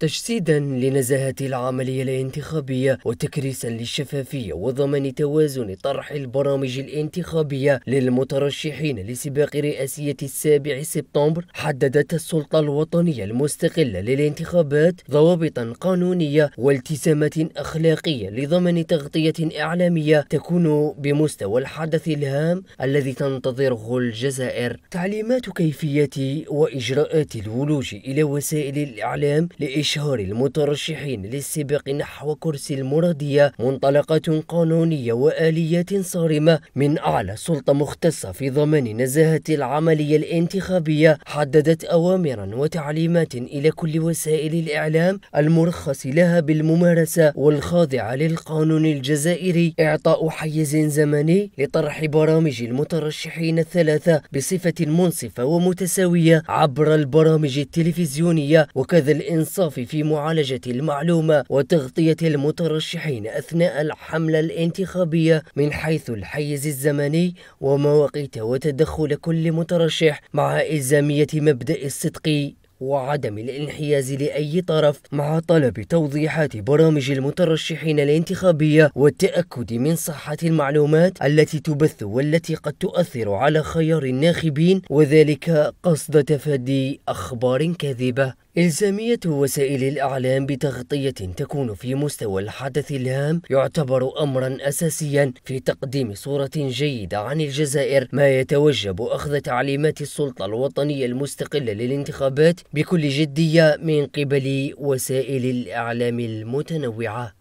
تجسيدا لنزاهة العملية الانتخابية وتكريسا للشفافية وضمان توازن طرح البرامج الانتخابية للمترشحين لسباق رئاسية السابع سبتمبر حددت السلطة الوطنية المستقلة للانتخابات ضوابطا قانونية والتزامات أخلاقية لضمان تغطية إعلامية تكون بمستوى الحدث الهام الذي تنتظره الجزائر تعليمات كيفية وإجراءات الولوج إلى وسائل الإعلام لإش إشهار المترشحين للسباق نحو كرسي المرادية منطلقات قانونية وآليات صارمة من أعلى سلطة مختصة في ضمان نزاهة العملية الانتخابية حددت أوامرا وتعليمات إلى كل وسائل الإعلام المرخص لها بالممارسة والخاضعة للقانون الجزائري إعطاء حيز زمني لطرح برامج المترشحين الثلاثة بصفة منصفة ومتساوية عبر البرامج التلفزيونية وكذا الإنصاف في معالجة المعلومة وتغطية المترشحين أثناء الحملة الانتخابية من حيث الحيز الزمني ومواقيت وتدخل كل مترشح مع إلزامية مبدأ الصدق وعدم الانحياز لأي طرف مع طلب توضيحات برامج المترشحين الانتخابية والتأكد من صحة المعلومات التي تبث والتي قد تؤثر على خيار الناخبين وذلك قصد تفادي أخبار كاذبة إلزامية وسائل الإعلام بتغطية تكون في مستوى الحدث الهام يعتبر أمرا أساسيا في تقديم صورة جيدة عن الجزائر ما يتوجب أخذ تعليمات السلطة الوطنية المستقلة للانتخابات بكل جدية من قبل وسائل الإعلام المتنوعة